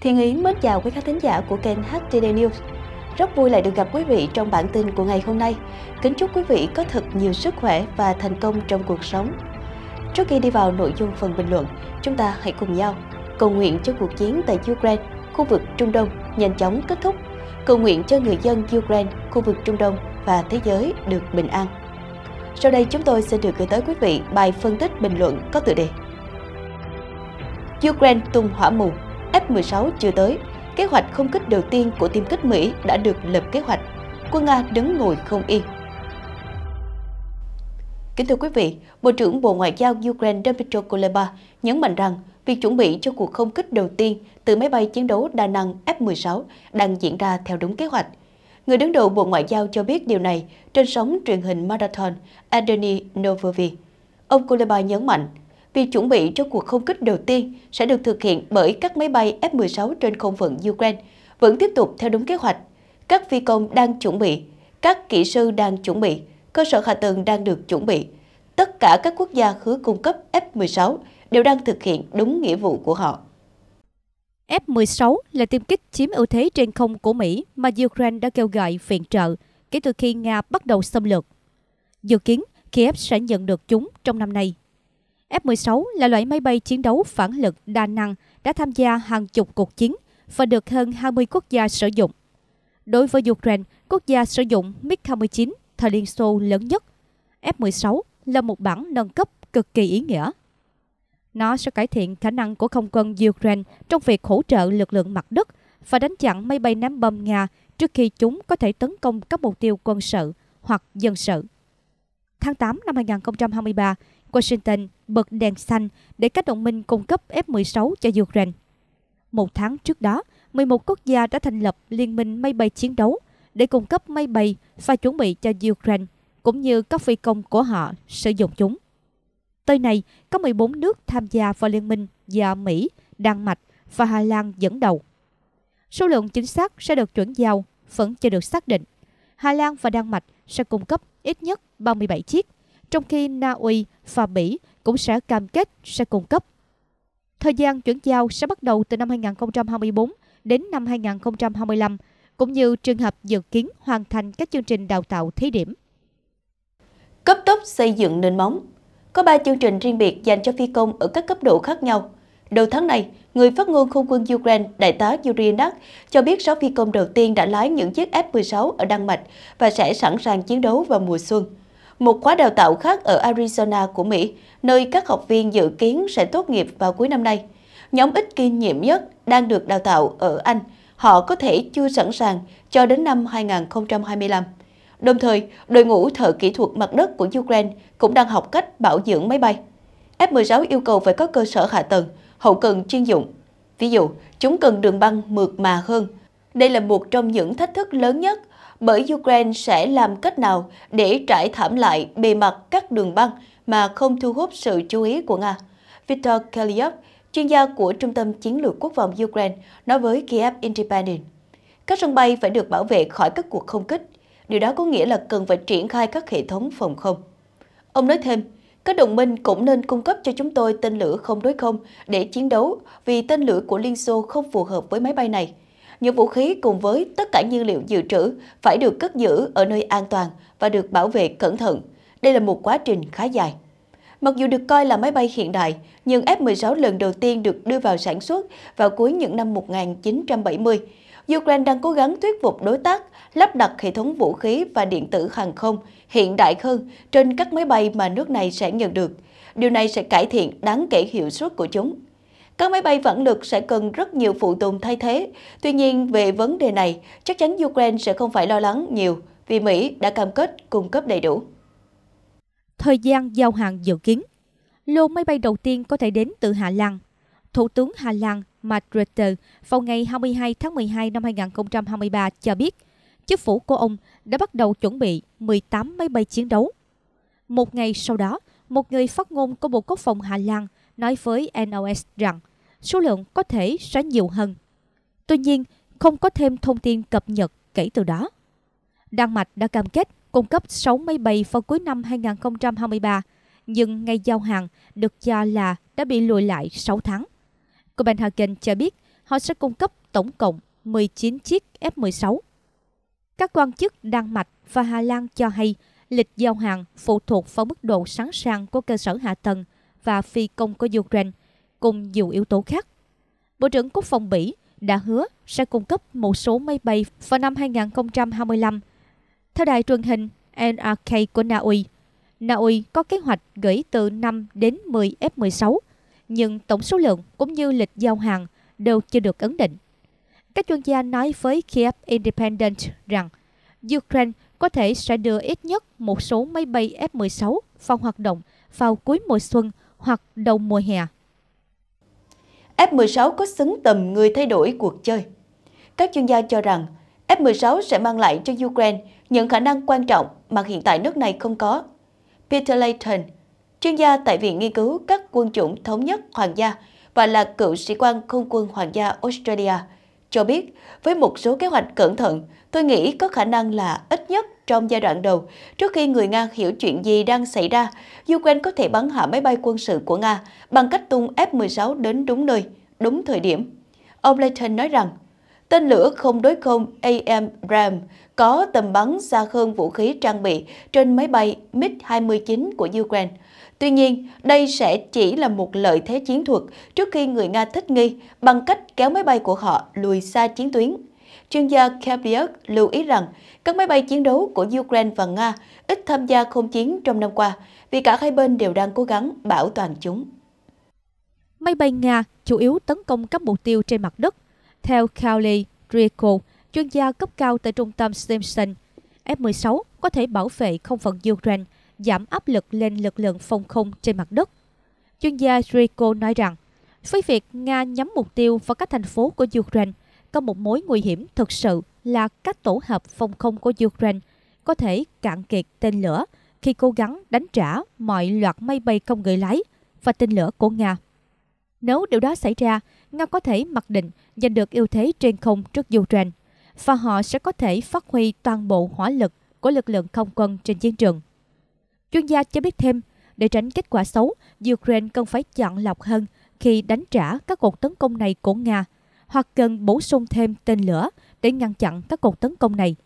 Thiên Yến mến chào quý khán thính giả của kênh HTD News. Rất vui lại được gặp quý vị trong bản tin của ngày hôm nay. Kính chúc quý vị có thật nhiều sức khỏe và thành công trong cuộc sống. Trước khi đi vào nội dung phần bình luận, chúng ta hãy cùng nhau cầu nguyện cho cuộc chiến tại Ukraine, khu vực Trung Đông nhanh chóng kết thúc, cầu nguyện cho người dân Ukraine, khu vực Trung Đông và thế giới được bình an. Sau đây chúng tôi sẽ được gửi tới quý vị bài phân tích bình luận có tựa đề Ukraine tung hỏa mù F-16 chưa tới, kế hoạch không kích đầu tiên của tiêm kích Mỹ đã được lập kế hoạch. Quân Nga đứng ngồi không yên. Kính thưa quý vị, Bộ trưởng Bộ Ngoại giao Ukraine Dmytro Kuleba nhấn mạnh rằng việc chuẩn bị cho cuộc không kích đầu tiên từ máy bay chiến đấu đa năng F-16 đang diễn ra theo đúng kế hoạch. Người đứng đầu Bộ Ngoại giao cho biết điều này trên sóng truyền hình Marathon Adeni Novovi. Ông Kuleba nhấn mạnh, Việc chuẩn bị cho cuộc không kích đầu tiên sẽ được thực hiện bởi các máy bay F-16 trên không phận Ukraine, vẫn tiếp tục theo đúng kế hoạch. Các phi công đang chuẩn bị, các kỹ sư đang chuẩn bị, cơ sở hạ tầng đang được chuẩn bị. Tất cả các quốc gia hứa cung cấp F-16 đều đang thực hiện đúng nghĩa vụ của họ. F-16 là tiêm kích chiếm ưu thế trên không của Mỹ mà Ukraine đã kêu gọi viện trợ kể từ khi Nga bắt đầu xâm lược. Dự kiến, Kiev sẽ nhận được chúng trong năm nay. F-16 là loại máy bay chiến đấu phản lực đa năng đã tham gia hàng chục cuộc chiến và được hơn 20 quốc gia sử dụng. Đối với Ukraine, quốc gia sử dụng MiG-29 thời Liên Xô lớn nhất, F-16 là một bản nâng cấp cực kỳ ý nghĩa. Nó sẽ cải thiện khả năng của không quân Ukraine trong việc hỗ trợ lực lượng mặt đất và đánh chặn máy bay ném bom Nga trước khi chúng có thể tấn công các mục tiêu quân sự hoặc dân sự. Tháng 8 năm 2023, Washington bật đèn xanh để các đồng minh cung cấp F-16 cho Ukraine. Một tháng trước đó, 11 quốc gia đã thành lập Liên minh máy bay chiến đấu để cung cấp máy bay và chuẩn bị cho Ukraine, cũng như các phi công của họ sử dụng chúng. Tới nay, có 14 nước tham gia vào liên minh do Mỹ, Đan Mạch và Hà Lan dẫn đầu. Số lượng chính xác sẽ được chuyển giao vẫn chưa được xác định. Hà Lan và Đan Mạch sẽ cung cấp ít nhất 37 chiếc trong khi Na Uy và Mỹ cũng sẽ cam kết sẽ cung cấp. Thời gian chuyển giao sẽ bắt đầu từ năm 2024 đến năm 2025, cũng như trường hợp dự kiến hoàn thành các chương trình đào tạo thí điểm. Cấp tốc xây dựng nền móng Có 3 chương trình riêng biệt dành cho phi công ở các cấp độ khác nhau. Đầu tháng này, người phát ngôn không quân Ukraine, đại tá Yuri Nak, cho biết 6 phi công đầu tiên đã lái những chiếc F-16 ở Đan Mạch và sẽ sẵn sàng chiến đấu vào mùa xuân một khóa đào tạo khác ở Arizona của Mỹ, nơi các học viên dự kiến sẽ tốt nghiệp vào cuối năm nay. Nhóm ít kinh nghiệm nhất đang được đào tạo ở Anh, họ có thể chưa sẵn sàng cho đến năm 2025. Đồng thời, đội ngũ thợ kỹ thuật mặt đất của Ukraine cũng đang học cách bảo dưỡng máy bay. F-16 yêu cầu phải có cơ sở hạ tầng, hậu cần chuyên dụng. Ví dụ, chúng cần đường băng mượt mà hơn. Đây là một trong những thách thức lớn nhất bởi Ukraine sẽ làm cách nào để trải thảm lại bề mặt các đường băng mà không thu hút sự chú ý của Nga. Viktor Kalyev, chuyên gia của Trung tâm Chiến lược Quốc phòng Ukraine, nói với Kiev Independent. Các sân bay phải được bảo vệ khỏi các cuộc không kích. Điều đó có nghĩa là cần phải triển khai các hệ thống phòng không. Ông nói thêm, các đồng minh cũng nên cung cấp cho chúng tôi tên lửa không đối không để chiến đấu vì tên lửa của Liên Xô không phù hợp với máy bay này những vũ khí cùng với tất cả nhiên liệu dự trữ phải được cất giữ ở nơi an toàn và được bảo vệ cẩn thận. Đây là một quá trình khá dài. Mặc dù được coi là máy bay hiện đại, nhưng F-16 lần đầu tiên được đưa vào sản xuất vào cuối những năm 1970. Ukraine đang cố gắng thuyết phục đối tác lắp đặt hệ thống vũ khí và điện tử hàng không hiện đại hơn trên các máy bay mà nước này sẽ nhận được. Điều này sẽ cải thiện đáng kể hiệu suất của chúng. Các máy bay phản lực sẽ cần rất nhiều phụ tùng thay thế. Tuy nhiên, về vấn đề này, chắc chắn Ukraine sẽ không phải lo lắng nhiều vì Mỹ đã cam kết cung cấp đầy đủ. Thời gian giao hàng dự kiến Lô máy bay đầu tiên có thể đến từ Hà Lan. Thủ tướng Hà Lan Mark Rutte vào ngày 22 tháng 12 năm 2023 cho biết chính phủ của ông đã bắt đầu chuẩn bị 18 máy bay chiến đấu. Một ngày sau đó, một người phát ngôn của Bộ Quốc phòng Hà Lan nói với NOS rằng số lượng có thể sẽ nhiều hơn. Tuy nhiên, không có thêm thông tin cập nhật kể từ đó. Đan Mạch đã cam kết cung cấp 6 máy bay vào cuối năm 2023, nhưng ngày giao hàng được cho là đã bị lùi lại 6 tháng. Copenhagen cho biết họ sẽ cung cấp tổng cộng 19 chiếc F-16. Các quan chức Đan Mạch và Hà Lan cho hay lịch giao hàng phụ thuộc vào mức độ sẵn sàng của cơ sở hạ tầng và phi công của Ukraine – cùng nhiều yếu tố khác. Bộ trưởng Quốc phòng Bỉ đã hứa sẽ cung cấp một số máy bay vào năm 2025. Theo đài truyền hình NRK của Na Uy, Na Uy có kế hoạch gửi từ 5 đến 10 F-16, nhưng tổng số lượng cũng như lịch giao hàng đều chưa được ấn định. Các chuyên gia nói với Kiev Independent rằng Ukraine có thể sẽ đưa ít nhất một số máy bay F-16 vào hoạt động vào cuối mùa xuân hoặc đầu mùa hè F-16 có xứng tầm người thay đổi cuộc chơi. Các chuyên gia cho rằng F-16 sẽ mang lại cho Ukraine những khả năng quan trọng mà hiện tại nước này không có. Peter Layton, chuyên gia tại Viện Nghiên cứu các quân chủng thống nhất Hoàng gia và là cựu sĩ quan không quân Hoàng gia Australia, cho biết với một số kế hoạch cẩn thận, tôi nghĩ có khả năng là ít nhất trong giai đoạn đầu. Trước khi người Nga hiểu chuyện gì đang xảy ra, Ukraine có thể bắn hạ máy bay quân sự của Nga bằng cách tung F-16 đến đúng nơi, đúng thời điểm. Ông Leighton nói rằng, tên lửa không đối không AM Ram có tầm bắn xa hơn vũ khí trang bị trên máy bay MiG-29 của Ukraine. Tuy nhiên, đây sẽ chỉ là một lợi thế chiến thuật trước khi người Nga thích nghi bằng cách kéo máy bay của họ lùi xa chiến tuyến. Chuyên gia Kabliuk lưu ý rằng các máy bay chiến đấu của Ukraine và Nga ít tham gia không chiến trong năm qua vì cả hai bên đều đang cố gắng bảo toàn chúng. Máy bay Nga chủ yếu tấn công các mục tiêu trên mặt đất. Theo Kauli Rieko, chuyên gia cấp cao tại trung tâm Stimson, F-16 có thể bảo vệ không phận Ukraine, giảm áp lực lên lực lượng phòng không trên mặt đất. Chuyên gia Rieko nói rằng, với việc Nga nhắm mục tiêu vào các thành phố của Ukraine, có một mối nguy hiểm thực sự là các tổ hợp phòng không của Ukraine có thể cạn kiệt tên lửa khi cố gắng đánh trả mọi loạt máy bay không người lái và tên lửa của Nga. Nếu điều đó xảy ra, Nga có thể mặc định giành được ưu thế trên không trước Ukraine và họ sẽ có thể phát huy toàn bộ hỏa lực của lực lượng không quân trên chiến trường. Chuyên gia cho biết thêm, để tránh kết quả xấu, Ukraine cần phải chọn lọc hơn khi đánh trả các cuộc tấn công này của Nga – hoặc cần bổ sung thêm tên lửa để ngăn chặn các cuộc tấn công này.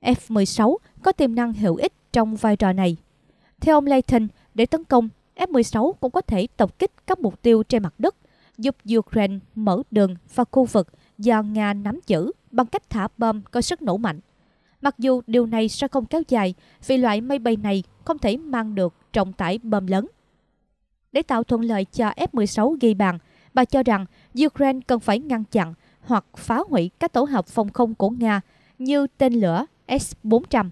F-16 có tiềm năng hữu ích trong vai trò này. Theo ông Layton, để tấn công, F-16 cũng có thể tập kích các mục tiêu trên mặt đất, giúp Ukraine mở đường và khu vực do Nga nắm giữ bằng cách thả bom có sức nổ mạnh. Mặc dù điều này sẽ không kéo dài vì loại máy bay này không thể mang được trọng tải bom lớn. Để tạo thuận lợi cho F-16 gây bàn, Bà cho rằng Ukraine cần phải ngăn chặn hoặc phá hủy các tổ hợp phòng không của Nga như tên lửa S-400.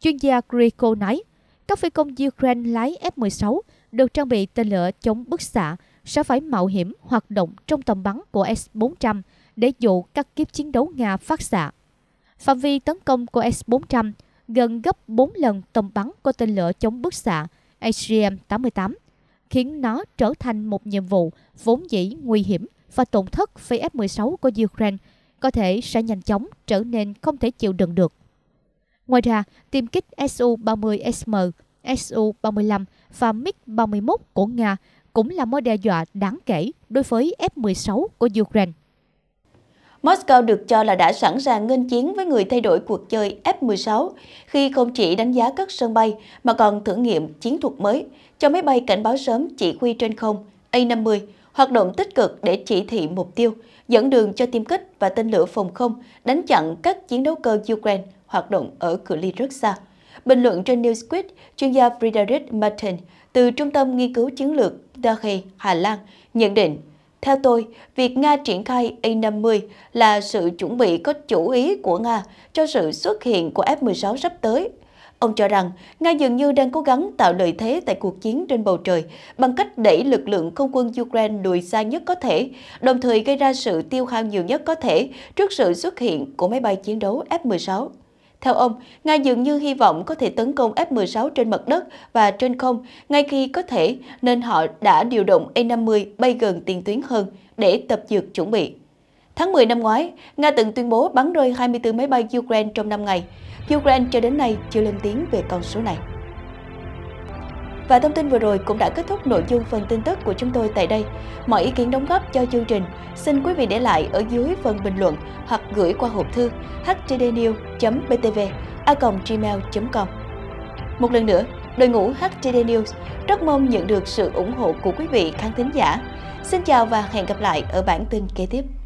Chuyên gia Grico nói, các phi công Ukraine lái F-16 được trang bị tên lửa chống bức xạ sẽ phải mạo hiểm hoạt động trong tầm bắn của S-400 để dụ các kiếp chiến đấu Nga phát xạ. Phạm vi tấn công của S-400 gần gấp 4 lần tầm bắn của tên lửa chống bức xạ AGM-88 khiến nó trở thành một nhiệm vụ vốn dĩ nguy hiểm và tổn thất với F-16 của Ukraine có thể sẽ nhanh chóng trở nên không thể chịu đựng được. Ngoài ra, tiêm kích Su-30SM, Su-35 và MiG-31 của Nga cũng là mối đe dọa đáng kể đối với F-16 của Ukraine. Moscow được cho là đã sẵn sàng nghênh chiến với người thay đổi cuộc chơi F-16 khi không chỉ đánh giá các sân bay mà còn thử nghiệm chiến thuật mới, cho máy bay cảnh báo sớm chỉ huy trên không A50, hoạt động tích cực để chỉ thị mục tiêu, dẫn đường cho tiêm kích và tên lửa phòng không đánh chặn các chiến đấu cơ Ukraine hoạt động ở cự ly rất xa. Bình luận trên Newsquid, chuyên gia Friedrich Martin từ Trung tâm Nghiên cứu Chiến lược Dahi, Hà Lan nhận định, theo tôi, việc Nga triển khai A-50 là sự chuẩn bị có chủ ý của Nga cho sự xuất hiện của F-16 sắp tới Ông cho rằng Nga dường như đang cố gắng tạo lợi thế tại cuộc chiến trên bầu trời bằng cách đẩy lực lượng không quân Ukraine lùi xa nhất có thể, đồng thời gây ra sự tiêu hao nhiều nhất có thể trước sự xuất hiện của máy bay chiến đấu F-16. Theo ông, Nga dường như hy vọng có thể tấn công F-16 trên mặt đất và trên không ngay khi có thể, nên họ đã điều động a e 50 bay gần tiền tuyến hơn để tập dượt chuẩn bị. Tháng 10 năm ngoái, Nga từng tuyên bố bắn rơi 24 máy bay Ukraine trong 5 ngày. Ukraine cho đến nay chưa lên tiếng về con số này. Và thông tin vừa rồi cũng đã kết thúc nội dung phần tin tức của chúng tôi tại đây. Mọi ý kiến đóng góp cho chương trình xin quý vị để lại ở dưới phần bình luận hoặc gửi qua hộp thư htdnews btv a.gmail.com Một lần nữa, đội ngũ HTD News rất mong nhận được sự ủng hộ của quý vị khán thính giả. Xin chào và hẹn gặp lại ở bản tin kế tiếp.